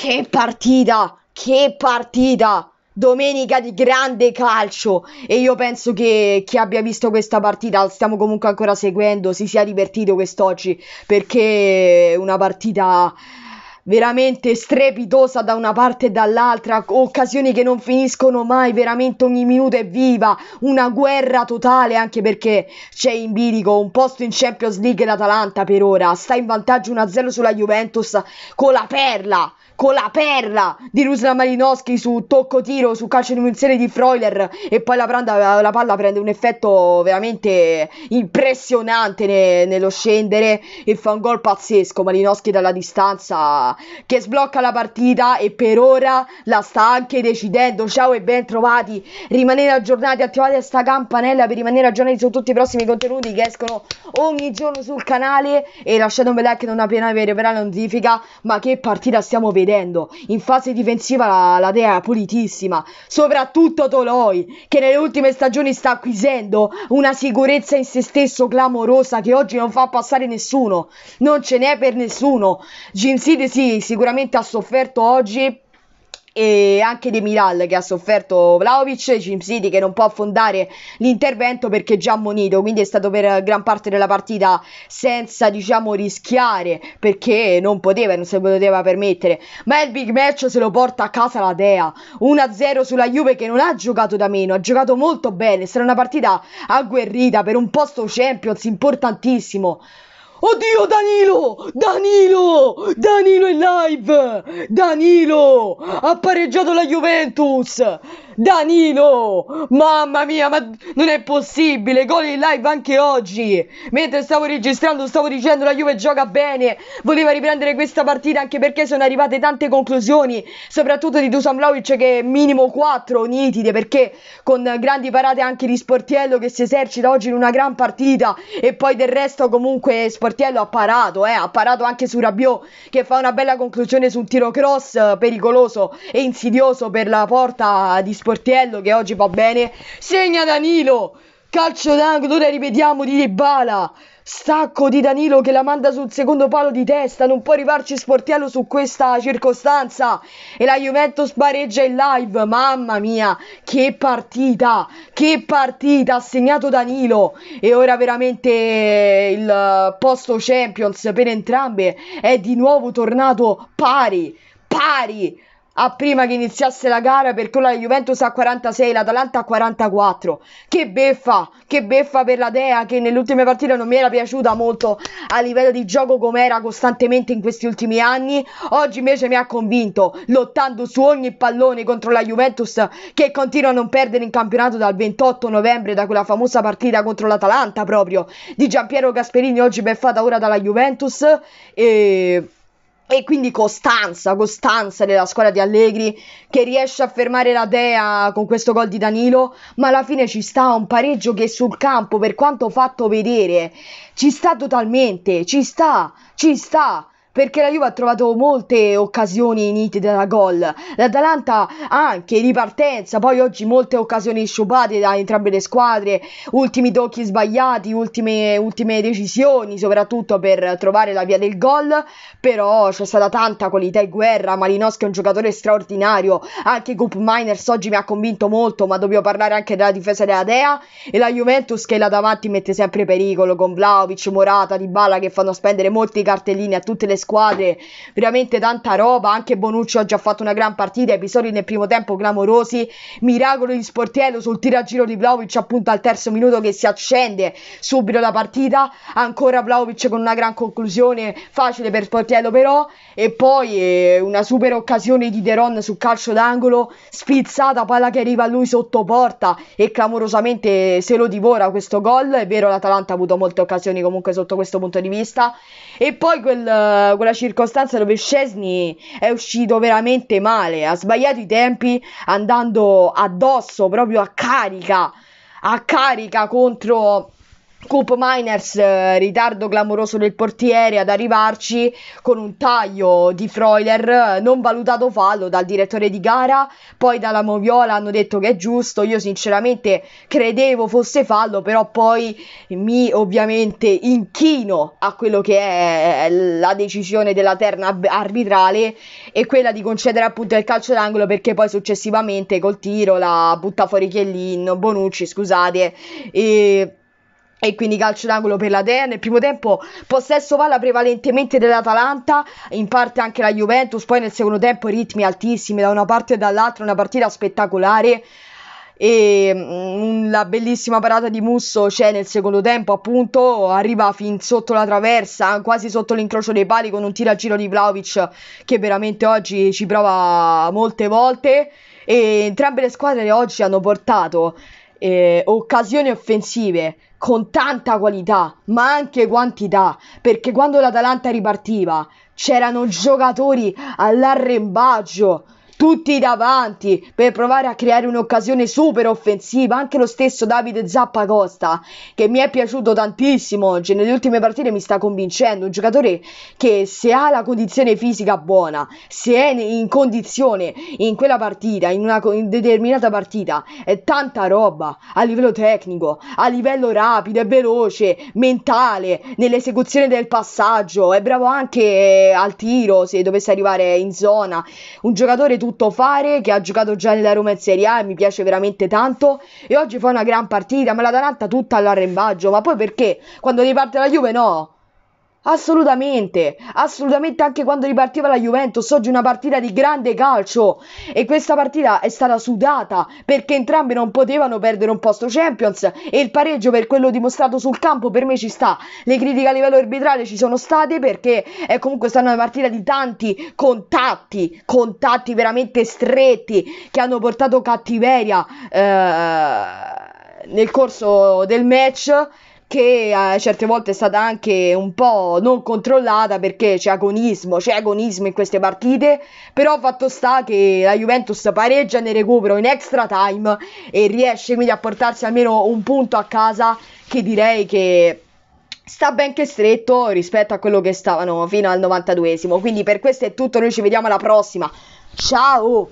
Che partita! Che partita! Domenica di grande calcio e io penso che chi abbia visto questa partita, stiamo comunque ancora seguendo, si sia divertito quest'oggi perché una partita veramente strepitosa da una parte e dall'altra, occasioni che non finiscono mai, veramente ogni minuto è viva, una guerra totale anche perché c'è in bilico un posto in Champions League l'Atalanta per ora, sta in vantaggio 1-0 sulla Juventus con la perla con la perla di Ruslan Malinowski su tocco tiro su calcio di munizione di Freuler e poi la, pranda, la, palla prende un effetto veramente impressionante ne, nello scendere e fa un gol pazzesco Malinowski dalla distanza che sblocca la partita e per ora la sta anche decidendo. Ciao e ben trovati. Rimanete aggiornati, attivate questa campanella per rimanere aggiornati su tutti i prossimi contenuti che escono ogni giorno sul canale e lasciate un bel like non appena vi arriverà la notifica, ma che partita stiamo vedendo. In fase difensiva la, la Dea è pulitissima, soprattutto Toloi che nelle ultime stagioni sta acquisendo una sicurezza in se stesso clamorosa che oggi non fa passare nessuno. Non ce n'è per nessuno. Ginside si sì, sicuramente ha sofferto oggi e anche De Miral che ha sofferto Vlaovic, Jim City che non può affondare l'intervento perché già ammonito, quindi è stato per gran parte della partita senza diciamo rischiare perché non poteva, non se lo poteva permettere. Ma il big match se lo porta a casa la Dea, 1-0 sulla Juve che non ha giocato da meno, ha giocato molto bene, sarà una partita agguerrita per un posto Champions importantissimo. Oddio Danilo! Danilo! Danilo è live! Danilo! Ha pareggiato la Juventus! Danilo! Mamma mia, ma non è possibile! Gol in live anche oggi! Mentre stavo registrando, stavo dicendo la Juve gioca bene. Voleva riprendere questa partita anche perché sono arrivate tante conclusioni, soprattutto di Dusan Vlaovic che minimo 4 nitide, perché con grandi parate anche di Sportiello che si esercita oggi in una gran partita e poi del resto comunque Sportiello ha parato, eh, ha parato anche su Rabiot che fa una bella conclusione su un tiro cross pericoloso e insidioso per la porta di Sportiello Sportiello che oggi va bene. Segna Danilo! Calcio d'angolo, ora ripetiamo di Bala. Stacco di Danilo che la manda sul secondo palo di testa, non può arrivarci Sportiello su questa circostanza e la Juventus pareggia in live, mamma mia, che partita, che partita, ha segnato Danilo e ora veramente il posto Champions per entrambe è di nuovo tornato pari, pari, a ah, prima che iniziasse la gara perché la Juventus a 46, l'Atalanta a 44. Che beffa, che beffa per la Dea che nelle ultime partite non mi era piaciuta molto a livello di gioco come era costantemente in questi ultimi anni. Oggi invece mi ha convinto, lottando su ogni pallone contro la Juventus che continua a non perdere in campionato dal 28 novembre da quella famosa partita contro l'Atalanta proprio di Giampiero Gasperini oggi beffata ora dalla Juventus e e quindi costanza, costanza della squadra di Allegri che riesce a fermare la Dea con questo gol di Danilo, ma alla fine ci sta un pareggio che sul campo, per quanto fatto vedere, ci sta totalmente, ci sta, ci sta perché la Juve ha trovato molte occasioni nitide da gol. L'Atalanta anche in ripartenza, poi oggi molte occasioni sciupate da entrambe le squadre, ultimi tocchi sbagliati, ultime, ultime decisioni, soprattutto per trovare la via del gol, però c'è stata tanta qualità e guerra, Malinowski è un giocatore straordinario, anche Coop Miners oggi mi ha convinto molto, ma dobbiamo parlare anche della difesa della Dea e la Juventus che là davanti mette sempre pericolo con Vlaovic, Morata, Di Dybala che fanno spendere molti cartellini a tutte le squadre squadre, veramente tanta roba, anche Bonucci oggi ha fatto una gran partita, episodi nel primo tempo clamorosi, miracolo di Sportiello sul giro di Vlaovic appunto al terzo minuto che si accende subito la partita, ancora Vlaovic con una gran conclusione, facile per Sportiello però, e poi eh, una super occasione di Deron sul calcio d'angolo, spizzata, palla che arriva a lui sotto porta e clamorosamente se lo divora questo gol, è vero l'Atalanta ha avuto molte occasioni comunque sotto questo punto di vista, e poi quel, quella circostanza dove Scesni è uscito veramente male, ha sbagliato i tempi andando addosso proprio a carica, a carica contro Coop Miners, eh, ritardo clamoroso del portiere ad arrivarci con un taglio di Freuler, eh, non valutato fallo dal direttore di gara, poi dalla Moviola hanno detto che è giusto, io sinceramente credevo fosse fallo, però poi mi ovviamente inchino a quello che è la decisione della terna arbitrale e quella di concedere appunto il calcio d'angolo perché poi successivamente col tiro la butta fuori Chiellin, Bonucci, scusate, e e quindi calcio d'angolo per la Tea nel primo tempo possesso palla prevalentemente dell'Atalanta in parte anche la Juventus poi nel secondo tempo ritmi altissimi da una parte e dall'altra una partita spettacolare e mh, mm, la bellissima parata di Musso c'è nel secondo tempo appunto arriva fin sotto la traversa quasi sotto l'incrocio dei pali con un tiro a giro di Vlaovic che veramente oggi ci prova molte volte e entrambe le squadre oggi hanno portato eh, occasioni offensive con tanta qualità, ma anche quantità, perché quando l'Atalanta ripartiva c'erano giocatori all'arrembaggio, tutti davanti per provare a creare un'occasione super offensiva. Anche lo stesso Davide Zappacosta, che mi è piaciuto tantissimo, oggi, nelle ultime partite mi sta convincendo. Un giocatore che se ha la condizione fisica buona, se è in condizione in quella partita, in una in determinata partita, è tanta roba a livello tecnico, a livello rapido è veloce, mentale, nell'esecuzione del passaggio. È bravo anche eh, al tiro se dovesse arrivare in zona. Un giocatore tutto tutto fare, che ha giocato già nella Roma in Serie A e mi piace veramente tanto. E oggi fa una gran partita, ma la Taranta tutta all'arrembaggio. Ma poi perché? Quando riparte la Juve no. Assolutamente, assolutamente anche quando ripartiva la Juventus, oggi una partita di grande calcio e questa partita è stata sudata perché entrambi non potevano perdere un posto Champions e il pareggio per quello dimostrato sul campo per me ci sta. Le critiche a livello arbitrale ci sono state perché è eh, comunque stata una partita di tanti contatti, contatti veramente stretti che hanno portato cattiveria eh, nel corso del match che a eh, certe volte è stata anche un po' non controllata perché c'è agonismo, c'è agonismo in queste partite, però fatto sta che la Juventus pareggia nel recupero in extra time e riesce quindi a portarsi almeno un punto a casa che direi che sta ben che stretto rispetto a quello che stavano fino al 92esimo. Quindi per questo è tutto, noi ci vediamo alla prossima. Ciao!